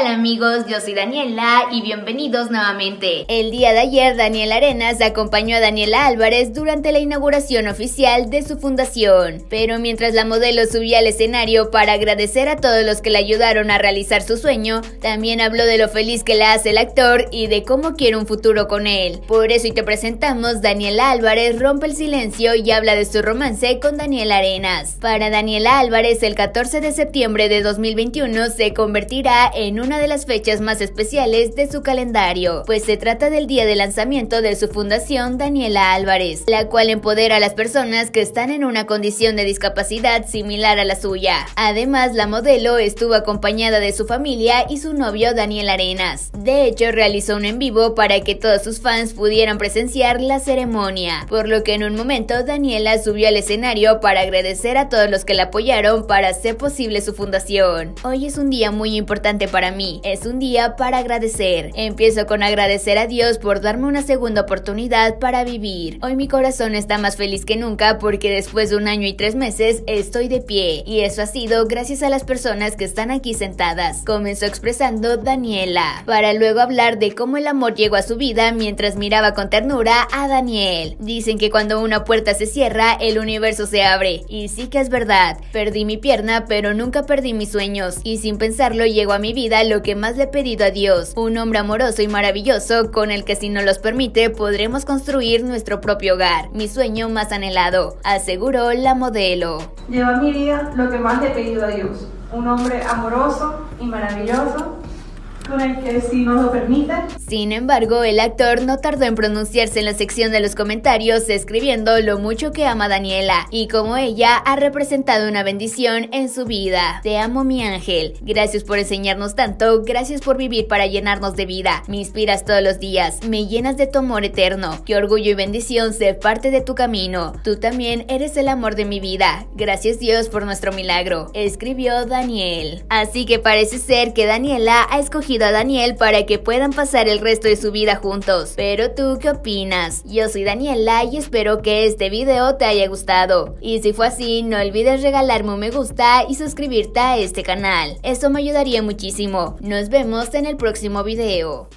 Hola amigos, yo soy Daniela y bienvenidos nuevamente. El día de ayer Daniela Arenas acompañó a Daniela Álvarez durante la inauguración oficial de su fundación, pero mientras la modelo subía al escenario para agradecer a todos los que la ayudaron a realizar su sueño, también habló de lo feliz que la hace el actor y de cómo quiere un futuro con él. Por eso y te presentamos Daniela Álvarez rompe el silencio y habla de su romance con Daniela Arenas. Para Daniela Álvarez el 14 de septiembre de 2021 se convertirá en un una de las fechas más especiales de su calendario, pues se trata del día de lanzamiento de su fundación Daniela Álvarez, la cual empodera a las personas que están en una condición de discapacidad similar a la suya. Además, la modelo estuvo acompañada de su familia y su novio Daniel Arenas. De hecho, realizó un en vivo para que todos sus fans pudieran presenciar la ceremonia, por lo que en un momento Daniela subió al escenario para agradecer a todos los que la apoyaron para hacer posible su fundación. Hoy es un día muy importante para mí es un día para agradecer. Empiezo con agradecer a Dios por darme una segunda oportunidad para vivir. Hoy mi corazón está más feliz que nunca porque después de un año y tres meses estoy de pie. Y eso ha sido gracias a las personas que están aquí sentadas. Comenzó expresando Daniela, para luego hablar de cómo el amor llegó a su vida mientras miraba con ternura a Daniel. Dicen que cuando una puerta se cierra, el universo se abre. Y sí que es verdad. Perdí mi pierna, pero nunca perdí mis sueños. Y sin pensarlo, llegó a mi vida lo que más le he pedido a Dios, un hombre amoroso y maravilloso con el que si no los permite podremos construir nuestro propio hogar, mi sueño más anhelado, aseguró la modelo. Lleva mi vida lo que más le he pedido a Dios, un hombre amoroso y maravilloso con el que si lo Sin embargo, el actor no tardó en pronunciarse en la sección de los comentarios escribiendo lo mucho que ama Daniela y cómo ella ha representado una bendición en su vida. Te amo mi ángel, gracias por enseñarnos tanto, gracias por vivir para llenarnos de vida, me inspiras todos los días, me llenas de tu amor eterno, qué orgullo y bendición ser parte de tu camino, tú también eres el amor de mi vida, gracias Dios por nuestro milagro, escribió Daniel. Así que parece ser que Daniela ha escogido a Daniel para que puedan pasar el resto de su vida juntos. Pero tú, ¿qué opinas? Yo soy Daniela y espero que este video te haya gustado. Y si fue así, no olvides regalarme un me gusta y suscribirte a este canal. Eso me ayudaría muchísimo. Nos vemos en el próximo video.